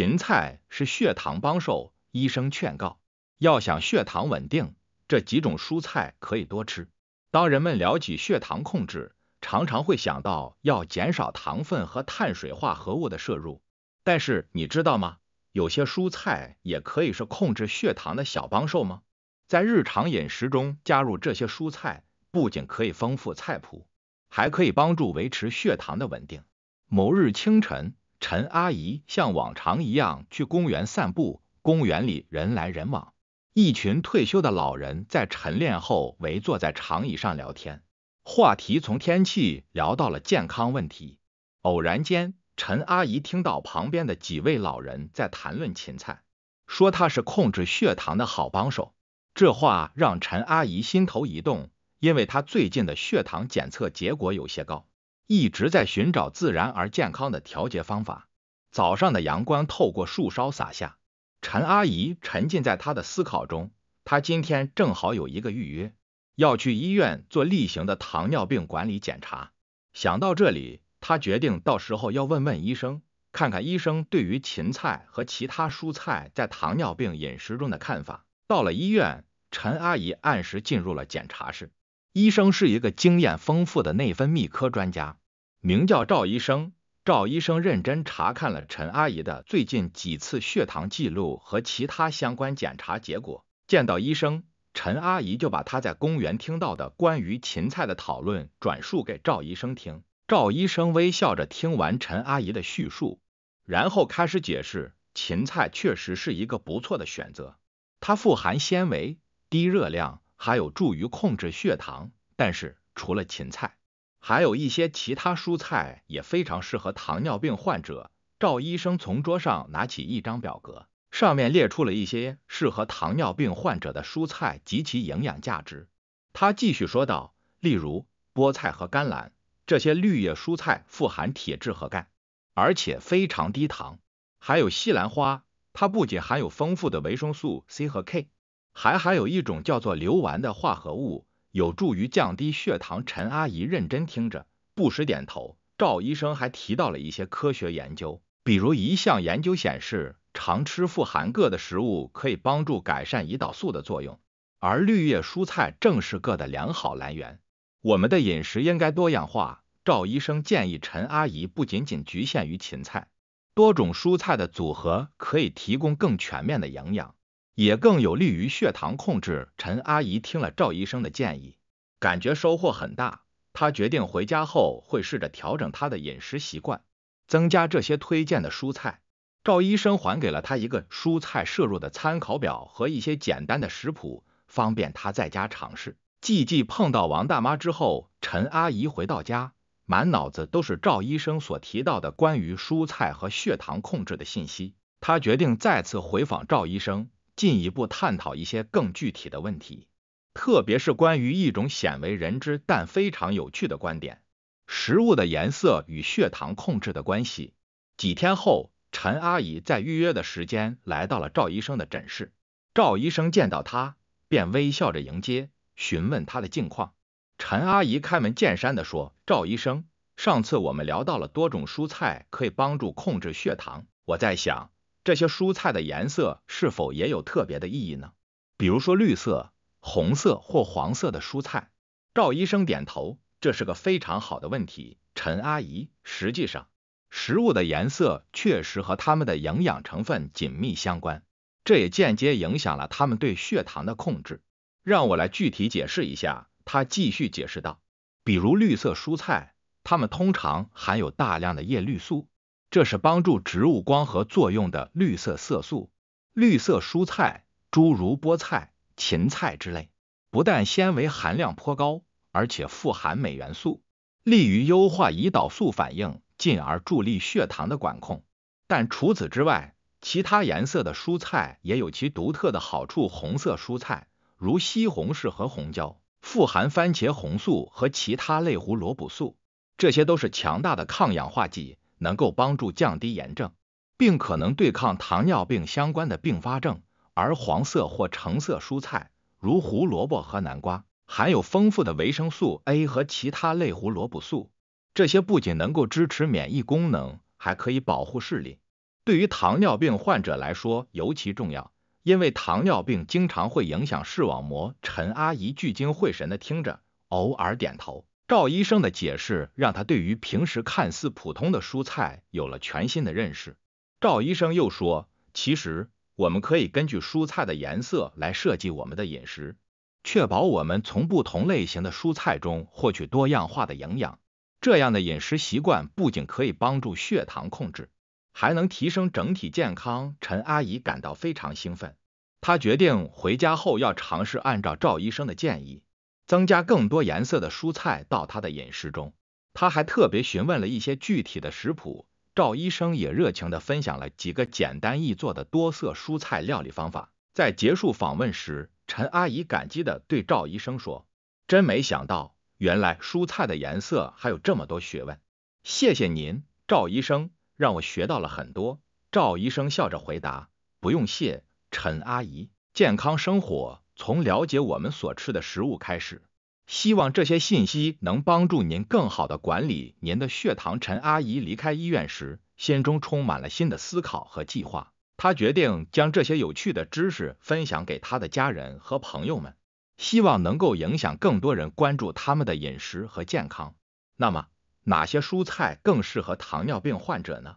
芹菜是血糖帮手，医生劝告，要想血糖稳定，这几种蔬菜可以多吃。当人们聊起血糖控制，常常会想到要减少糖分和碳水化合物的摄入。但是你知道吗？有些蔬菜也可以是控制血糖的小帮手吗？在日常饮食中加入这些蔬菜，不仅可以丰富菜谱，还可以帮助维持血糖的稳定。某日清晨。陈阿姨像往常一样去公园散步，公园里人来人往，一群退休的老人在晨练后围坐在长椅上聊天，话题从天气聊到了健康问题。偶然间，陈阿姨听到旁边的几位老人在谈论芹菜，说它是控制血糖的好帮手。这话让陈阿姨心头一动，因为她最近的血糖检测结果有些高。一直在寻找自然而健康的调节方法。早上的阳光透过树梢洒下，陈阿姨沉浸在他的思考中。他今天正好有一个预约，要去医院做例行的糖尿病管理检查。想到这里，他决定到时候要问问医生，看看医生对于芹菜和其他蔬菜在糖尿病饮食中的看法。到了医院，陈阿姨按时进入了检查室。医生是一个经验丰富的内分泌科专家。名叫赵医生，赵医生认真查看了陈阿姨的最近几次血糖记录和其他相关检查结果。见到医生，陈阿姨就把她在公园听到的关于芹菜的讨论转述给赵医生听。赵医生微笑着听完陈阿姨的叙述，然后开始解释：芹菜确实是一个不错的选择，它富含纤维、低热量，还有助于控制血糖。但是除了芹菜，还有一些其他蔬菜也非常适合糖尿病患者。赵医生从桌上拿起一张表格，上面列出了一些适合糖尿病患者的蔬菜及其营养价值。他继续说道：“例如菠菜和甘蓝，这些绿叶蔬菜富含铁质和钙，而且非常低糖。还有西兰花，它不仅含有丰富的维生素 C 和 K，还含有一种叫做硫烷的化合物。”有助于降低血糖。陈阿姨认真听着，不时点头。赵医生还提到了一些科学研究，比如一项研究显示，常吃富含铬的食物可以帮助改善胰岛素的作用，而绿叶蔬菜正是铬的良好来源。我们的饮食应该多样化。赵医生建议陈阿姨不仅仅局限于芹菜，多种蔬菜的组合可以提供更全面的营养。也更有利于血糖控制。陈阿姨听了赵医生的建议，感觉收获很大。她决定回家后会试着调整她的饮食习惯，增加这些推荐的蔬菜。赵医生还给了她一个蔬菜摄入的参考表和一些简单的食谱，方便她在家尝试。继继碰到王大妈之后，陈阿姨回到家，满脑子都是赵医生所提到的关于蔬菜和血糖控制的信息。她决定再次回访赵医生。进一步探讨一些更具体的问题，特别是关于一种鲜为人知但非常有趣的观点：食物的颜色与血糖控制的关系。几天后，陈阿姨在预约的时间来到了赵医生的诊室。赵医生见到她，便微笑着迎接，询问她的近况。陈阿姨开门见山地说：“赵医生，上次我们聊到了多种蔬菜可以帮助控制血糖，我在想。”这些蔬菜的颜色是否也有特别的意义呢？比如说绿色、红色或黄色的蔬菜。赵医生点头，这是个非常好的问题，陈阿姨。实际上，食物的颜色确实和它们的营养成分紧密相关，这也间接影响了它们对血糖的控制。让我来具体解释一下，他继续解释道，比如绿色蔬菜，它们通常含有大量的叶绿素。这是帮助植物光合作用的绿色色素。绿色蔬菜，诸如菠菜、芹菜之类，不但纤维含量颇高，而且富含镁元素，利于优化胰岛素反应，进而助力血糖的管控。但除此之外，其他颜色的蔬菜也有其独特的好处。红色蔬菜，如西红柿和红椒，富含番茄红素和其他类胡萝卜素，这些都是强大的抗氧化剂。能够帮助降低炎症，并可能对抗糖尿病相关的并发症。而黄色或橙色蔬菜，如胡萝卜和南瓜，含有丰富的维生素 A 和其他类胡萝卜素，这些不仅能够支持免疫功能，还可以保护视力。对于糖尿病患者来说尤其重要，因为糖尿病经常会影响视网膜。陈阿姨聚精会神地听着，偶尔点头。赵医生的解释让他对于平时看似普通的蔬菜有了全新的认识。赵医生又说，其实我们可以根据蔬菜的颜色来设计我们的饮食，确保我们从不同类型的蔬菜中获取多样化的营养。这样的饮食习惯不仅可以帮助血糖控制，还能提升整体健康。陈阿姨感到非常兴奋，她决定回家后要尝试按照赵医生的建议。增加更多颜色的蔬菜到他的饮食中。他还特别询问了一些具体的食谱。赵医生也热情地分享了几个简单易做的多色蔬菜料理方法。在结束访问时，陈阿姨感激地对赵医生说：“真没想到，原来蔬菜的颜色还有这么多学问。谢谢您，赵医生，让我学到了很多。”赵医生笑着回答：“不用谢，陈阿姨。健康生活。”从了解我们所吃的食物开始，希望这些信息能帮助您更好的管理您的血糖。陈阿姨离开医院时，心中充满了新的思考和计划。她决定将这些有趣的知识分享给她的家人和朋友们，希望能够影响更多人关注他们的饮食和健康。那么，哪些蔬菜更适合糖尿病患者呢？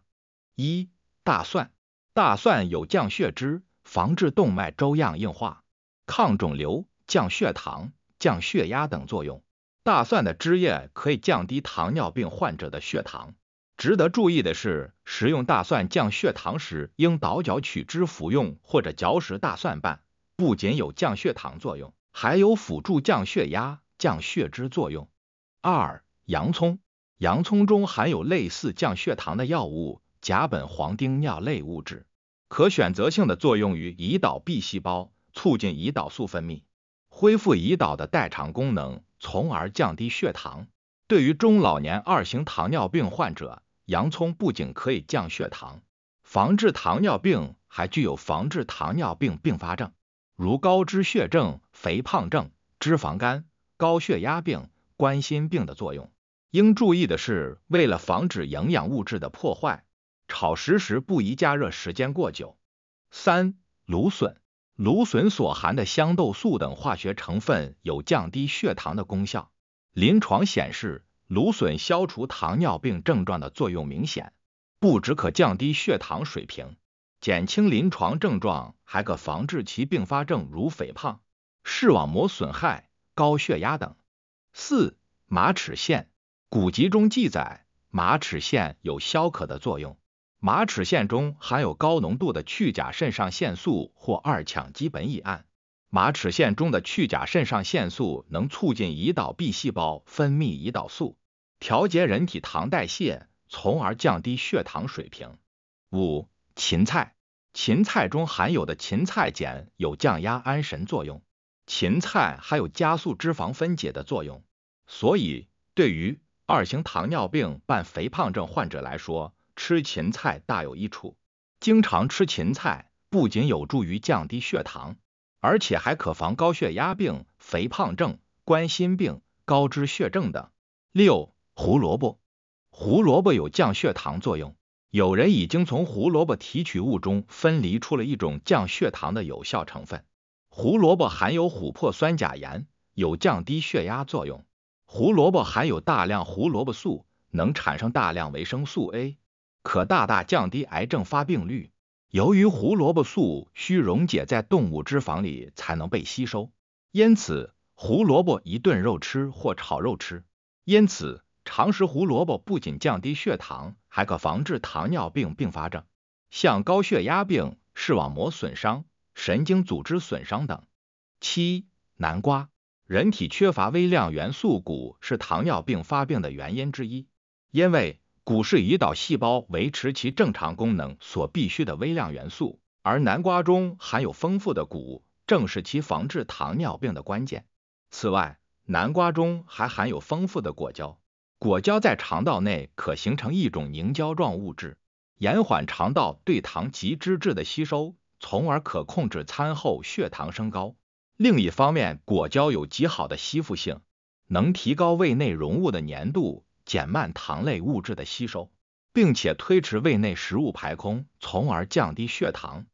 一大蒜，大蒜有降血脂、防治动脉粥样硬化。抗肿瘤、降血糖、降血压等作用。大蒜的汁液可以降低糖尿病患者的血糖。值得注意的是，食用大蒜降血糖时，应倒嚼取汁服用或者嚼食大蒜瓣。不仅有降血糖作用，还有辅助降血压、降血脂作用。二、洋葱，洋葱中含有类似降血糖的药物甲苯磺丁脲类物质，可选择性的作用于胰岛 B 细胞。促进胰岛素分泌，恢复胰岛的代偿功能，从而降低血糖。对于中老年二型糖尿病患者，洋葱不仅可以降血糖、防治糖尿病，还具有防治糖尿病并发症，如高脂血症、肥胖症、脂肪肝、高血压病、冠心病的作用。应注意的是，为了防止营养物质的破坏，炒食时不宜加热时间过久。三、芦笋。芦笋所含的香豆素等化学成分有降低血糖的功效。临床显示，芦笋消除糖尿病症状的作用明显，不只可降低血糖水平，减轻临床症状，还可防治其并发症如肥胖、视网膜损害、高血压等。四、马齿苋。古籍中记载，马齿苋有消渴的作用。马齿苋中含有高浓度的去甲肾上腺素或二羟基苯乙胺。马齿苋中的去甲肾上腺素能促进胰岛 B 细胞分泌胰岛素，调节人体糖代谢，从而降低血糖水平。五、芹菜，芹菜中含有的芹菜碱有降压安神作用，芹菜还有加速脂肪分解的作用，所以对于二型糖尿病伴肥胖症患者来说。吃芹菜大有益处，经常吃芹菜不仅有助于降低血糖，而且还可防高血压病、肥胖症、冠心病、高脂血症等。六、胡萝卜，胡萝卜有降血糖作用，有人已经从胡萝卜提取物中分离出了一种降血糖的有效成分。胡萝卜含有琥珀酸钾盐，有降低血压作用。胡萝卜含有大量胡萝卜素，能产生大量维生素 A。可大大降低癌症发病率。由于胡萝卜素需溶解在动物脂肪里才能被吸收，因此胡萝卜一顿肉吃或炒肉吃。因此，常食胡萝卜不仅降低血糖，还可防治糖尿病并发症，像高血压病、视网膜损伤、神经组织损伤等。七、南瓜。人体缺乏微量元素钴是糖尿病发病的原因之一，因为。谷是胰岛细胞维持其正常功能所必需的微量元素，而南瓜中含有丰富的谷，正是其防治糖尿病的关键。此外，南瓜中还含有丰富的果胶，果胶在肠道内可形成一种凝胶状物质，延缓肠道对糖及脂质的吸收，从而可控制餐后血糖升高。另一方面，果胶有极好的吸附性，能提高胃内容物的粘度。减慢糖类物质的吸收，并且推迟胃内食物排空，从而降低血糖。